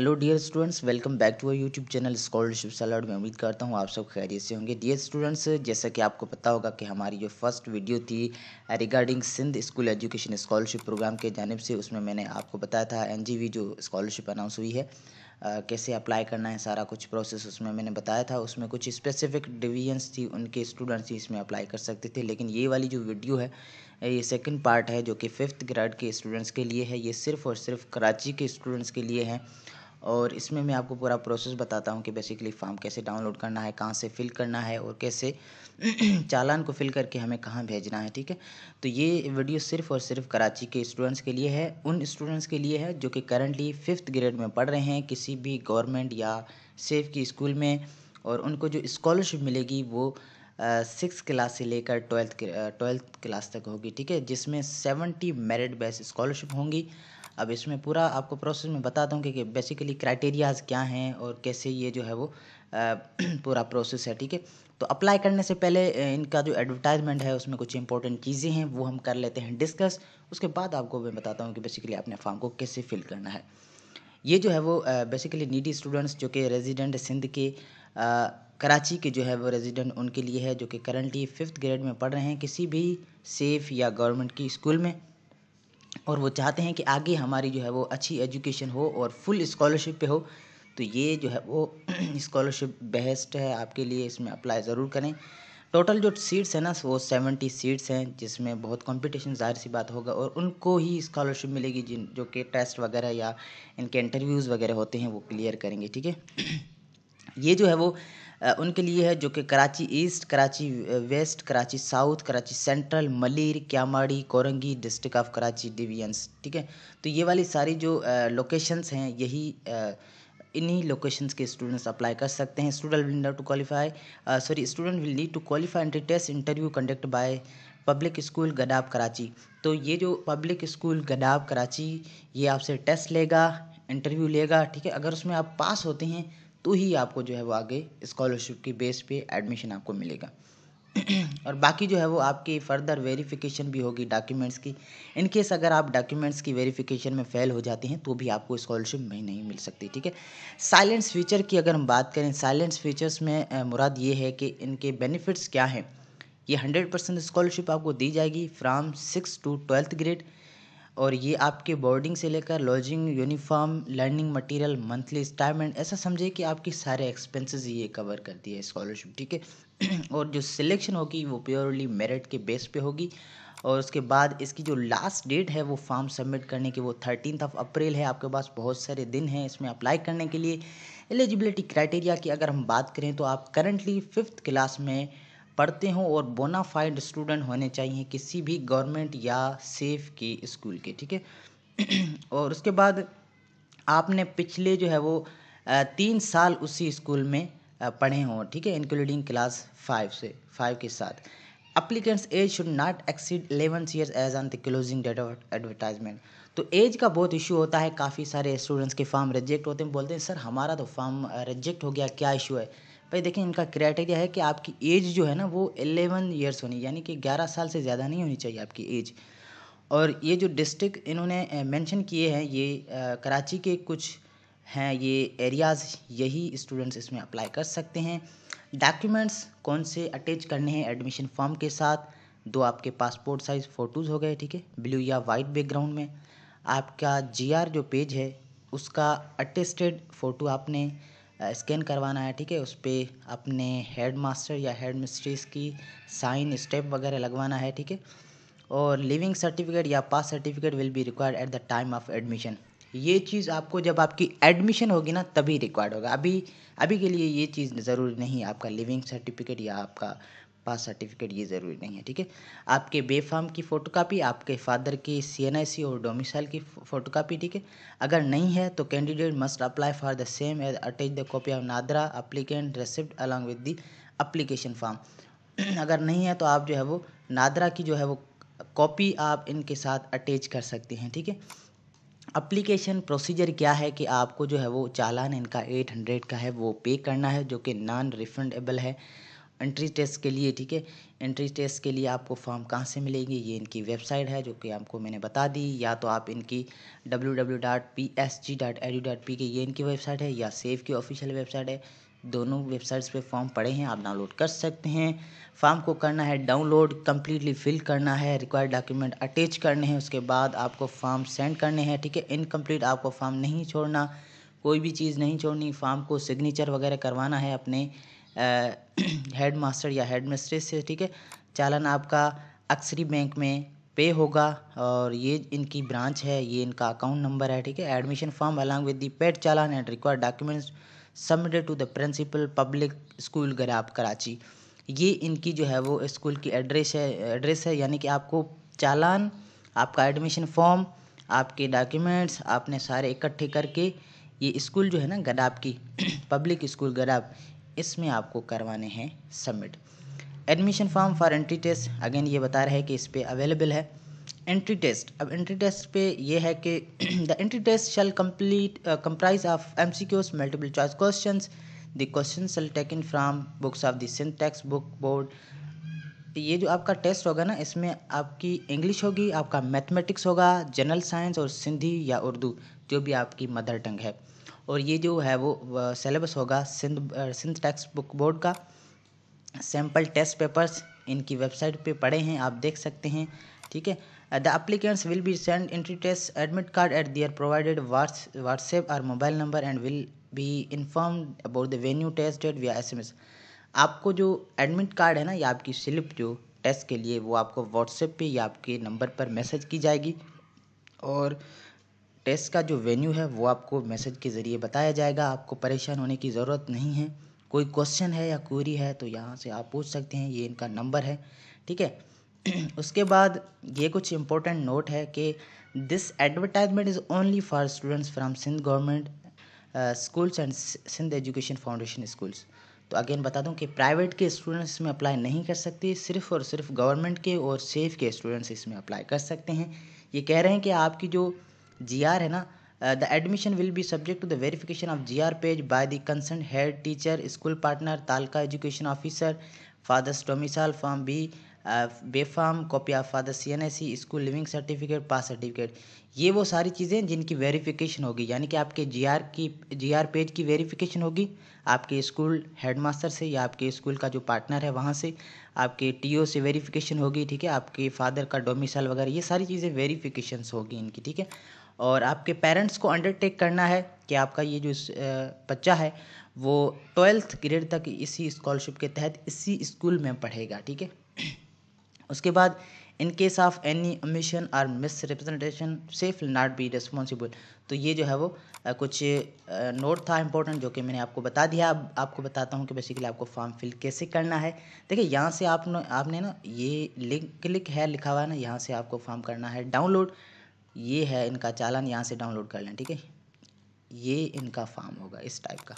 hello dear students welcome back to our YouTube channel scholarship सलाड में उम्मीद करता हूँ आप सब खैरियत से होंगे डियर स्टूडेंट्स जैसा कि आपको पता होगा कि हमारी जो फर्स्ट वीडियो थी regarding Sindh school education scholarship program के जानब से उसमें मैंने आपको बताया था एन जो स्कॉलरशिप अनाउंस हुई है Uh, कैसे अप्लाई करना है सारा कुछ प्रोसेस उसमें मैंने बताया था उसमें कुछ स्पेसिफिक डिवीजन्स थी उनके स्टूडेंट्स ही इसमें अप्लाई कर सकते थे लेकिन ये वाली जो वीडियो है ये सेकंड पार्ट है जो कि फिफ्थ ग्रेड के स्टूडेंट्स के लिए है ये सिर्फ़ और सिर्फ कराची के स्टूडेंट्स के लिए है और इसमें मैं आपको पूरा प्रोसेस बताता हूँ कि बेसिकली फॉर्म कैसे डाउनलोड करना है कहाँ से फिल करना है और कैसे चालान को फिल करके हमें कहाँ भेजना है ठीक है तो ये वीडियो सिर्फ और सिर्फ कराची के स्टूडेंट्स के लिए है उन स्टूडेंट्स के लिए है जो कि करंटली फिफ्थ ग्रेड में पढ़ रहे हैं किसी भी गवर्नमेंट या सेफ की स्कूल में और उनको जो स्कॉलरशिप मिलेगी वो सिक्स क्लास से लेकर ट्वेल्थ ट्वेल्थ क्लास तक होगी ठीक है जिसमें सेवेंटी मेरिट बेस स्कॉलरशिप होंगी अब इसमें पूरा आपको प्रोसेस में बता दूँ कि बेसिकली क्राइटेरियाज़ क्या हैं और कैसे ये जो है वो पूरा प्रोसेस है ठीक है तो अप्लाई करने से पहले इनका जो एडवर्टाइजमेंट है उसमें कुछ इंपॉर्टेंट चीज़ें हैं वो हम कर लेते हैं डिस्कस उसके बाद आपको मैं बताता हूँ कि बेसिकली अपने फॉर्म को कैसे फिल करना है ये जो है वो बेसिकली नीडी स्टूडेंट्स जो कि रेजिडेंट सिंध के आ, कराची के जो है वो रेजिडेंट उनके लिए है जो कि करंटली फिफ्थ ग्रेड में पढ़ रहे हैं किसी भी सेफ या गवर्नमेंट की स्कूल में और वो चाहते हैं कि आगे हमारी जो है वो अच्छी एजुकेशन हो और फुल स्कॉलरशिप पे हो तो ये जो है वो स्कॉलरशिप बेस्ट है आपके लिए इसमें अप्लाई ज़रूर करें टोटल जो सीट्स हैं ना वो सेवेंटी सीट्स हैं जिसमें बहुत कंपटीशन जाहिर सी बात होगा और उनको ही स्कॉलरशिप मिलेगी जिन जो कि टेस्ट वगैरह या इनके इंटरव्यूज़ वगैरह होते हैं वो क्लियर करेंगे ठीक है ये जो है वो उनके लिए है जो कि Karachi east Karachi west Karachi south Karachi central Malir Keamari Korangi district of Karachi divisions ठीक है तो ये वाली सारी जो लोकेशंस हैं यही इन्हीं लोकेशंस के स्टूडेंट्स अप्लाई कर सकते हैं student will need to qualify sorry student will need to qualify and test interview conduct by public school Gadap Karachi तो ये जो पब्लिक स्कूल गडाब कराची ये आपसे टेस्ट लेगा इंटरव्यू लेगा ठीक है अगर उसमें आप पास होते हैं तो ही आपको जो है वो आगे स्कॉलरशिप की बेस पे एडमिशन आपको मिलेगा और बाकी जो है वो आपकी फर्दर वेरिफिकेशन भी होगी डॉक्यूमेंट्स की इन केस अगर आप डॉक्यूमेंट्स की वेरिफिकेशन में फ़ेल हो जाते हैं तो भी आपको स्कॉलरशिप नहीं नहीं मिल सकती ठीक है साइलेंस फीचर की अगर हम बात करें साइलेंस फीचर्स में मुराद ये है कि इनके बेनिफिट्स क्या हैं ये हंड्रेड परसेंट स्कॉलरशिप आपको दी जाएगी from six to twelfth grade और ये आपके बोर्डिंग से लेकर lodging uniform learning material monthly stipend ऐसा समझिए कि आपके सारे एक्सपेंसेस ये कवर करती है स्कॉलरशिप ठीक है और जो सिलेक्शन होगी वो प्योरली मेरिट के बेस पे होगी और उसके बाद इसकी जो लास्ट डेट है वो फॉर्म सबमिट करने की वो थर्टीन ऑफ अप्रैल है आपके पास बहुत सारे दिन हैं इसमें अप्लाई करने के लिए एलिजिबिलिटी क्राइटेरिया की अगर हम बात करें तो आप करंटली फिफ्थ क्लास में पढ़ते हों और बोनाफाइड स्टूडेंट होने चाहिए किसी भी गवर्नमेंट या सेफ के स्कूल के ठीक है और उसके बाद आपने पिछले जो है वो तीन साल उसी स्कूल में पढ़े हों ठीक है इंक्लूडिंग क्लास फाइव से फाइव के साथ applicants age should not exceed eleven years age on the closing date of advertisement तो एज का बहुत इशू होता है काफ़ी सारे स्टूडेंट्स के फॉर्म रिजेक्ट होते हैं बोलते हैं सर हमारा तो फॉर्म रिजेक्ट हो गया क्या इशू है भाई देखें इनका क्राइटेरिया है कि आपकी एज जो है ना वो एलेवन ईयर्स होनी यानी कि ग्यारह साल से ज़्यादा नहीं होनी चाहिए आपकी एज और ये जो डिस्ट्रिक्ट इन्होंने मेंशन किए हैं ये कराची के कुछ हैं ये एरियाज़ यही स्टूडेंट्स इसमें अप्लाई कर सकते हैं डॉक्यूमेंट्स कौन से अटैच करने हैं एडमिशन फॉर्म के साथ दो आपके पासपोर्ट साइज़ फ़ोटोज़ हो गए ठीक है ब्लू या वाइट बैकग्राउंड में आपका जीआर जो पेज है उसका अटेस्टेड फ़ोटो आपने स्कैन करवाना है ठीक है उस पर अपने हेड मास्टर या हेड मिस्ट्रेस की साइन स्टेप वगैरह लगवाना है ठीक है और लिविंग सर्टिफिकेट या pass certificate will be required at the time of admission ये चीज़ आपको जब आपकी एडमिशन होगी ना तभी रिक्वायर्ड होगा अभी अभी के लिए ये चीज़ ज़रूरी नहीं है आपका लिविंग सर्टिफिकेट या आपका पास सर्टिफिकेट ये ज़रूरी नहीं है ठीक है आपके बेफाम की कापी आपके फादर की सी और डोमिसाइल की कापी ठीक है अगर नहीं है तो candidate must apply for the same age attach the copy of NADRA applicant receipt along with the application form अगर नहीं है तो आप जो है वो नादरा की जो है वो कॉपी आप इनके साथ अटैच कर सकते हैं ठीक है अप्लीकेशन प्रोसीजर क्या है कि आपको जो है वो चालान इनका एट हंड्रेड का है वो पे करना है जो कि नॉन रिफंडेबल है एंट्री टेस्ट के लिए ठीक है एंट्री टेस्ट के लिए आपको फॉर्म कहाँ से मिलेगी ये इनकी वेबसाइट है जो कि आपको मैंने बता दी या तो आप इनकी W W dot P S G dot D dot P K ये इनकी वेबसाइट है या सेफ की ऑफिशियल वेबसाइट है दोनों वेबसाइट्स पे फॉर्म पड़े हैं आप डाउनलोड कर सकते हैं फॉर्म को करना है डाउनलोड कम्प्लीटली फिल करना है रिक्वायर्ड डॉक्यूमेंट अटैच करने हैं उसके बाद आपको फॉर्म सेंड करने हैं ठीक है इनकम्प्लीट आपको फॉर्म नहीं छोड़ना कोई भी चीज़ नहीं छोड़नी फॉर्म को सिग्नेचर वगैरह करवाना है अपने हेड मास्टर या हेड मिस्ट्रेस से ठीक है चालान आपका अक्सरी बैंक में पे होगा और ये इनकी ब्रांच है ये इनका अकाउंट नंबर है ठीक है admission form along with the paid challan and required documents submitted to the principal public school Gadap Karachi ये इनकी जो है वो स्कूल की एड्रेस है एड्रेस है यानी कि आपको चालान आपका एडमिशन फॉर्म आपके डॉक्यूमेंट्स आपने सारे इकट्ठे करके ये स्कूल जो है ना गराब की पब्लिक स्कूल गराब इसमें आपको करवाने हैं submit admission form for entry test again ये बता रहे हैं कि इस पर अवेलेबल है एंट्री टेस्ट अब एंट्री टेस्ट पे ये है कि the entry test shall complete comprise of M C Qs multiple choice question the question shall take in from books of दिन टेक्स बुक बोर्ड ये जो आपका टेस्ट होगा ना इसमें आपकी इंग्लिश होगी आपका मैथमेटिक्स होगा जनरल साइंस और सिंधी या उर्दू जो भी आपकी मदर टंग है और ये जो है वो सिलेबस होगा Sindh Sindh text book board का सैम्पल टेस्ट पेपर्स इनकी वेबसाइट पे पड़े हैं आप देख सकते हैं ठीक है the applicants will be send entry test admit card at their provided WhatsApp और mobile number and will be inform about the venue test date या एस आपको जो एडमिट कार्ड है ना या आपकी स्लिप जो टेस्ट के लिए वो आपको व्हाट्सएप पे या आपके नंबर पर मैसेज की जाएगी और टेस्ट का जो वेन्यू है वो आपको मैसेज के ज़रिए बताया जाएगा आपको परेशान होने की ज़रूरत नहीं है कोई क्वेश्चन है या क्वेरी है तो यहाँ से आप पूछ सकते हैं ये इनका नंबर है ठीक है उसके बाद ये कुछ इम्पोर्टेंट नोट है कि this advertisement is only for students from Sindh government schools and Sindh education foundation schools तो अगेन बता दूं कि प्राइवेट के स्टूडेंट्स इसमें अप्लाई नहीं कर सकते सिर्फ और सिर्फ गवर्नमेंट के और सेफ के स्टूडेंट्स इसमें अप्लाई कर सकते हैं ये कह रहे हैं कि आपकी जो जी आर है ना the admission will be subject to the verification of G R page by the concern head teacher school partner taluka education officer father's domicile form B बेफाम copy of father C N S C school living certificate pass certificate ये वो सारी चीज़ें जिनकी verification होगी यानी कि आपके जीआर की जीआर पेज की वेरिफिकेशन होगी आपके स्कूल हेडमास्टर से या आपके स्कूल का जो पार्टनर है वहाँ से आपके टीओ से वेरिफिकेशन होगी ठीक है आपके फादर का डोमिसाइल वगैरह ये सारी चीज़ें वेरीफिकेशन होगी इनकी ठीक है और आपके पेरेंट्स को अंडरटेक करना है कि आपका ये जो बच्चा है वो ट्वेल्थ ग्रेड तक इसी स्कॉलरशिप के तहत इसी स्कूल में पढ़ेगा ठीक है उसके बाद in case of any omission और misrepresentation SEF not be responsible तो ये जो है वो कुछ नोट था इम्पोर्टेंट जो कि मैंने आपको बता दिया अब आपको बताता हूँ कि बेसिकली आपको फॉर्म फिल कैसे करना है देखिए यहाँ से आप न, आपने ना ये लिंक क्लिक है लिखा हुआ है ना यहाँ से आपको फॉर्म करना है डाउनलोड ये है इनका चालान यहाँ से डाउनलोड कर लें ठीक है ये इनका फार्म होगा इस टाइप का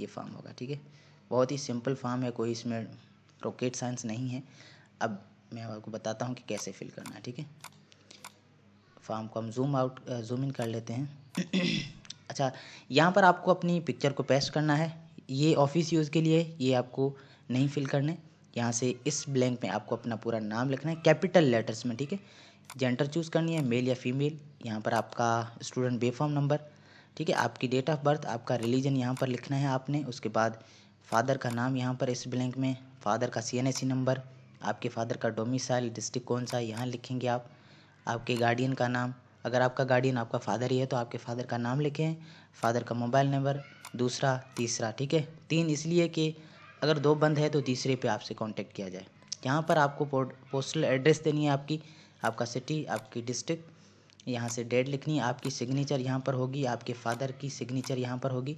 ये फार्म होगा ठीक है बहुत ही सिंपल फार्म है कोई इसमें रॉकेट साइंस नहीं है अब मैं आपको बताता हूँ कि कैसे फिल करना है ठीक है फार्म को हम जूम आउट जूम इन कर लेते हैं अच्छा यहाँ पर आपको अपनी पिक्चर को पेस्ट करना है ये ऑफिस यूज़ के लिए ये आपको नहीं फिल करने यहाँ से इस ब्लैंक में आपको अपना पूरा नाम लिखना है कैपिटल लेटर्स में ठीक है जेंडर चूज़ करनी है मेल या फीमेल यहाँ पर आपका स्टूडेंट बेफॉर्म नंबर ठीक है आपकी डेट ऑफ बर्थ आपका रिलीजन यहाँ पर लिखना है आपने उसके बाद फादर का नाम यहाँ पर इस ब्लैंक में फादर का सी नंबर आपके फादर का डोमिसाइल डिस्ट्रिक्ट कौन सा यहाँ लिखेंगे आप आपके गार्डियन का नाम अगर आपका गार्डियन आपका फादर ही है तो आपके फादर का नाम लिखें फादर का मोबाइल नंबर दूसरा तीसरा ठीक है तीन इसलिए कि अगर दो बंद है तो तीसरे पे आपसे कांटेक्ट किया जाए यहाँ पर आपको पोस्टल एड्रेस देनी है आपकी आपका सिटी आपकी डिस्ट्रिक्ट यहाँ से डेट लिखनी है आपकी सिग्नेचर यहाँ पर होगी आपके फादर की सिग्नेचर यहाँ पर होगी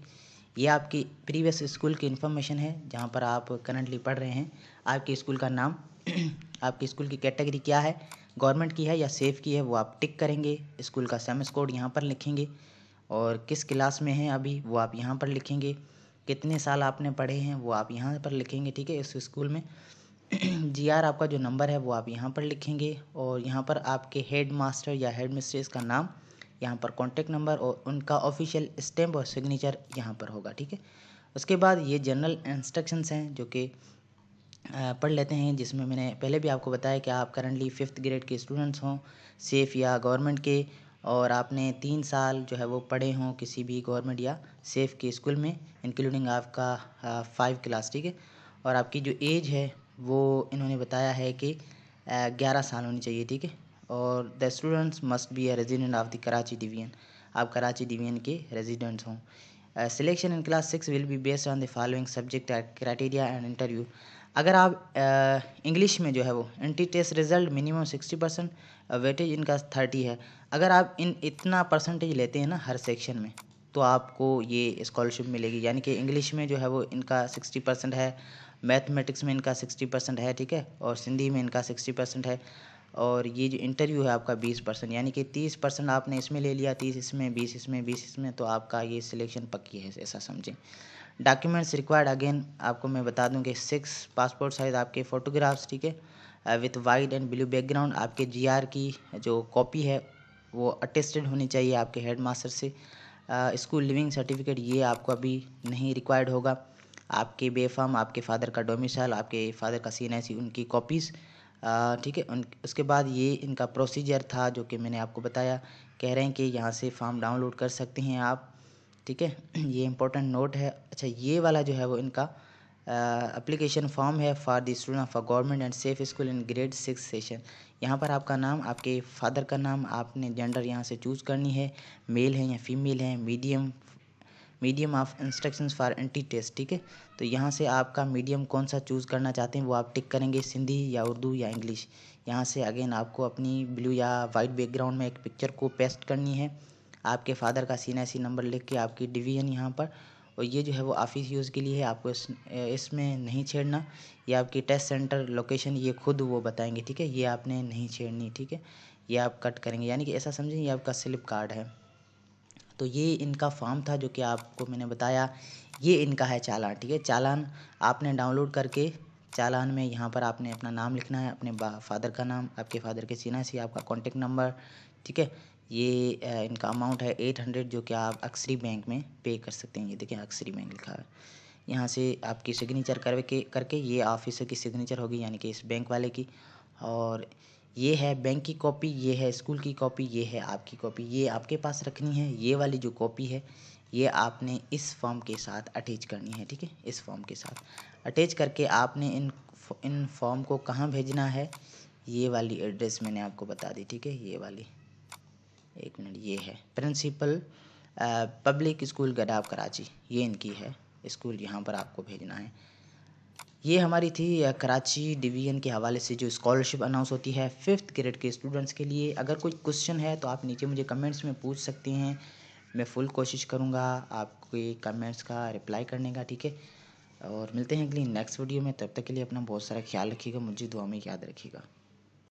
ये आपकी प्रीवियस स्कूल की इन्फॉर्मेशन है जहाँ पर आप करंटली पढ़ रहे हैं आपके स्कूल का नाम आपके स्कूल की कैटेगरी क्या है गवर्नमेंट की है या सेफ की है वो आप टिक करेंगे स्कूल का सेमेस कोड यहाँ पर लिखेंगे और किस क्लास में हैं अभी वो आप यहाँ पर लिखेंगे कितने साल आपने पढ़े हैं वो आप यहाँ पर लिखेंगे ठीक है इस स्कूल में जी आर आपका जो नंबर है वो आप यहाँ पर लिखेंगे और यहाँ पर आपके हेड मास्टर या हेड मिस्ट्रेस का नाम यहाँ पर कॉन्टेक्ट नंबर और उनका ऑफिशियल स्टैम्प और सिग्नेचर यहाँ पर होगा ठीक है उसके बाद ये जनरल इंस्ट्रक्शंस हैं जो कि पढ़ लेते हैं जिसमें मैंने पहले भी आपको बताया कि आप करंटली फिफ्थ ग्रेड के स्टूडेंट्स हों सेफ या गवर्नमेंट के और आपने तीन साल जो है वो पढ़े हों किसी भी गवर्नमेंट या सेफ के स्कूल में इंक्लूडिंग आपका फाइव क्लास ठीक है और आपकी जो एज है वो इन्होंने बताया है कि ग्यारह साल होनी चाहिए ठीक है और the students must be a resident of the Karachi division आप कराची डिवीजन के रेजिडेंट्स हों selection in class six will be based on the following subject criteria and interview अगर आप इंग्लिश में जो है वो entry test result minimum sixty percent weightage इनका थर्टी है अगर आप इन इतना परसेंटेज लेते हैं ना हर सेक्शन में तो आपको ये स्कॉलरशिप मिलेगी यानी कि इंग्लिश में जो है वो इनका सिक्सटी परसेंट है मैथमेटिक्स में इनका सिक्सटी परसेंट है ठीक है और सिंधी में इनका सिक्सटी परसेंट है और ये जो इंटरव्यू है आपका बीस परसेंट यानी कि तीस परसेंट आपने इसमें ले लिया तीस इसमें बीस इसमें बीस इसमें तो आपका ये सिलेक्शन पक्की है ऐसा समझें डॉक्यूमेंट्स रिक्वायर्ड अगेन आपको मैं बता दूँ कि सिक्स पासपोर्ट साइज़ आपके फ़ोटोग्राफ्स ठीक है with white and blue background आपके जी की जो कॉपी है वो अटेस्टेड होनी चाहिए आपके हेड मास्टर से स्कूल लिविंग सर्टिफिकेट ये आपको अभी नहीं रिक्वायर्ड होगा आपके बेफाम आपके फादर का डोमिसाइल आपके फादर का सी एन उनकी कॉपीज़ ठीक है उसके बाद ये इनका प्रोसीजर था जो कि मैंने आपको बताया कह रहे हैं कि यहाँ से फॉर्म डाउनलोड कर सकते हैं आप ठीक है ये इंपॉर्टेंट नोट है अच्छा ये वाला जो है वो इनका अप्लीकेशन फॉर्म है for the student of a government and SEF school in grade six session यहाँ पर आपका नाम आपके फादर का नाम आपने जेंडर यहाँ से चूज़ करनी है मेल है या फीमेल है medium medium of instructions for entry test ठीक है तो यहाँ से आपका मीडियम कौन सा चूज़ करना चाहते हैं वो आप टिक करेंगे सिंधी या उर्दू या इंग्लिश यहाँ से अगेन आपको अपनी ब्लू या वाइट बैकग्राउंड में एक पिक्चर को पेस्ट करनी है आपके फादर का सीन नंबर लिख के आपकी डिवीजन यहाँ पर और ये जो है वो ऑफिस यूज़ के लिए है आपको इस इसमें नहीं छेड़ना ये आपकी टेस्ट सेंटर लोकेशन ये खुद वो बताएंगे ठीक है ये आपने नहीं छेड़नी ठीक है ये आप कट करेंगे यानी कि ऐसा समझें ये आपका स्लिप कार्ड है तो ये इनका फॉर्म था जो कि आपको मैंने बताया ये इनका है चालान ठीक है चालान आपने डाउनलोड करके चालान में यहाँ पर आपने अपना नाम लिखना है अपने फादर का नाम आपके फादर के सीना सी आपका कॉन्टेक्ट नंबर ठीक है ये इनका अमाउंट है एट हंड्रेड जो कि आप अक्सरी बैंक में पे कर सकते हैं ये देखिए अक्सरी बैंक लिखा है यहाँ से आपकी सिग्नेचर करके करके ये ऑफिसर की सिग्नेचर होगी यानी कि इस बैंक वाले की और ये है बैंक की कॉपी ये है स्कूल की कॉपी ये है आपकी कॉपी ये आपके पास रखनी है ये वाली जो कॉपी है ये आपने इस फॉर्म के साथ अटैच करनी है ठीक है इस फॉर्म के साथ अटैच करके आपने इन इन फॉर्म को कहाँ भेजना है ये वाली एड्रेस मैंने आपको बता दी ठीक है ये वाली एक मिनट ये है principal public school Gadap Karachi ये इनकी है स्कूल यहाँ पर आपको भेजना है ये हमारी थी कराची डिवीज़न के हवाले से जो स्कॉलरशिप अनाउंस होती है फिफ्थ ग्रेड के स्टूडेंट्स के लिए अगर कोई क्वेश्चन है तो आप नीचे मुझे कमेंट्स में पूछ सकते हैं मैं फुल कोशिश करूँगा आपके कमेंट्स का रिप्लाई करने का ठीक है और मिलते हैं अगली नेक्स्ट वीडियो में तब तक के लिए अपना बहुत सारा ख्याल रखिएगा मुझे दुआ में याद रखिएगा